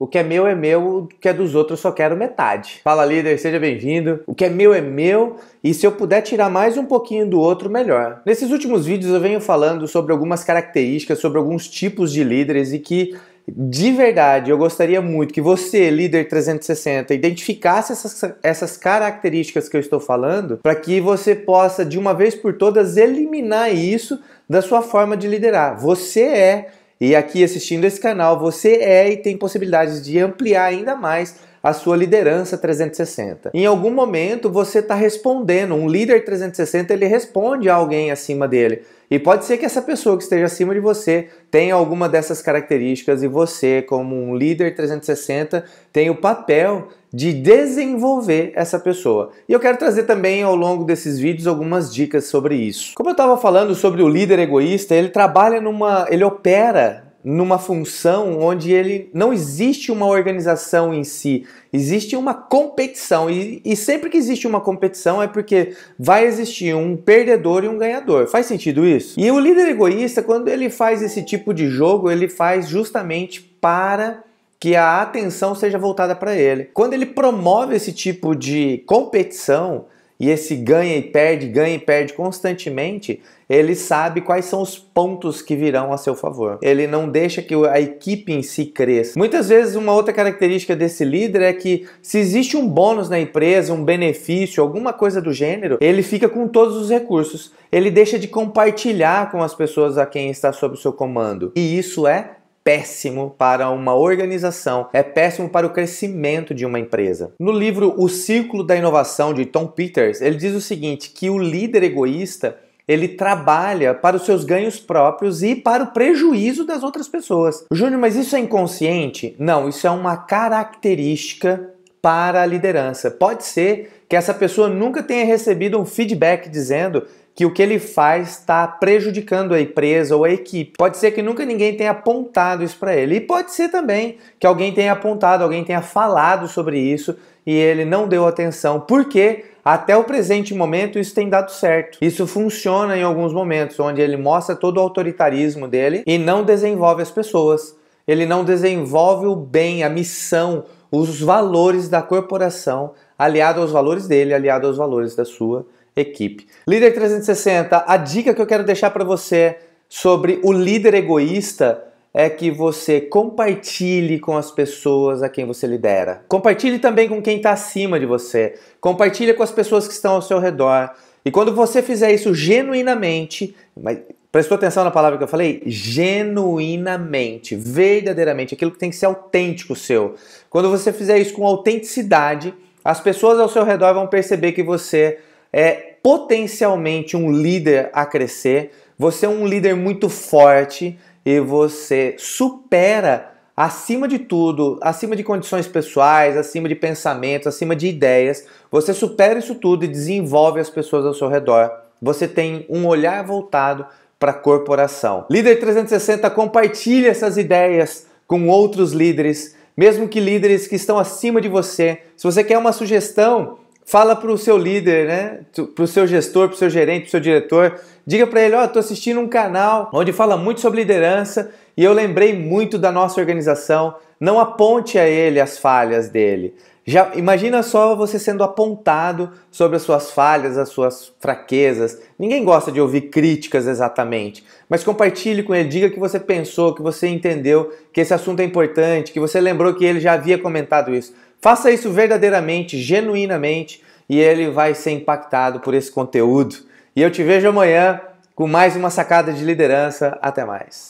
O que é meu é meu, o que é dos outros eu só quero metade. Fala líder, seja bem-vindo. O que é meu é meu e se eu puder tirar mais um pouquinho do outro, melhor. Nesses últimos vídeos eu venho falando sobre algumas características, sobre alguns tipos de líderes e que de verdade, eu gostaria muito que você, líder 360, identificasse essas, essas características que eu estou falando, para que você possa, de uma vez por todas, eliminar isso da sua forma de liderar. Você é e aqui assistindo esse canal, você é e tem possibilidades de ampliar ainda mais a sua liderança 360. Em algum momento você está respondendo, um líder 360 ele responde a alguém acima dele. E pode ser que essa pessoa que esteja acima de você tenha alguma dessas características e você, como um líder 360, tem o papel de desenvolver essa pessoa. E eu quero trazer também ao longo desses vídeos algumas dicas sobre isso. Como eu estava falando sobre o líder egoísta, ele trabalha numa, ele opera numa função onde ele não existe uma organização em si, existe uma competição. E, e, sempre que existe uma competição é porque vai existir um perdedor e um ganhador. Faz sentido isso? E o líder egoísta, quando ele faz esse tipo de jogo, ele faz justamente para que a atenção seja voltada para ele. Quando ele promove esse tipo de competição, e esse ganha e perde, ganha e perde constantemente, ele sabe quais são os pontos que virão a seu favor. Ele não deixa que a equipe em si cresça. Muitas vezes, uma outra característica desse líder é que, se existe um bônus na empresa, um benefício, alguma coisa do gênero, ele fica com todos os recursos. Ele deixa de compartilhar com as pessoas a quem está sob seu comando. E isso é péssimo para uma organização, é péssimo para o crescimento de uma empresa. No livro O Círculo da Inovação de Tom Peters, ele diz o seguinte, que o líder egoísta ele trabalha para os seus ganhos próprios e para o prejuízo das outras pessoas. Júnior, mas isso é inconsciente? Não, isso é uma característica para a liderança. Pode ser que essa pessoa nunca tenha recebido um feedback dizendo que o que ele faz está prejudicando a empresa ou a equipe. Pode ser que nunca ninguém tenha apontado isso para ele. E pode ser também que alguém tenha apontado, alguém tenha falado sobre isso e ele não deu atenção, porque até o presente momento isso tem dado certo. Isso funciona em alguns momentos, onde ele mostra todo o autoritarismo dele e não desenvolve as pessoas. Ele não desenvolve o bem, a missão, os valores da corporação, aliado aos valores dele, aliado aos valores da sua equipe. Líder 360, a dica que eu quero deixar para você sobre o líder egoísta é que você compartilhe com as pessoas a quem você lidera. Compartilhe também com quem está acima de você. Compartilhe com as pessoas que estão ao seu redor. E quando você fizer isso genuinamente, Prestou atenção na palavra que eu falei? Genuinamente, verdadeiramente, aquilo que tem que ser autêntico seu. Quando você fizer isso com autenticidade, as pessoas ao seu redor vão perceber que você é potencialmente um líder a crescer, você é um líder muito forte e você supera acima de tudo, acima de condições pessoais, acima de pensamentos, acima de ideias, você supera isso tudo e desenvolve as pessoas ao seu redor. Você tem um olhar voltado para a corporação. Líder 360 compartilha essas ideias com outros líderes, mesmo que líderes que estão acima de você. Se você quer uma sugestão, fala para o seu líder, né? Para o seu gestor, para o seu gerente, para o seu diretor. Diga para ele, ó, oh, estou assistindo um canal onde fala muito sobre liderança e eu lembrei muito da nossa organização. Não aponte a ele as falhas dele. Já imagina só você sendo apontado sobre as suas falhas, as suas fraquezas. Ninguém gosta de ouvir críticas exatamente, mas compartilhe com ele, diga que você pensou, que você entendeu, que esse assunto é importante, que você lembrou que ele já havia comentado isso. Faça isso verdadeiramente, genuinamente, e ele vai ser impactado por esse conteúdo. E eu te vejo amanhã com mais uma sacada de liderança. Até mais.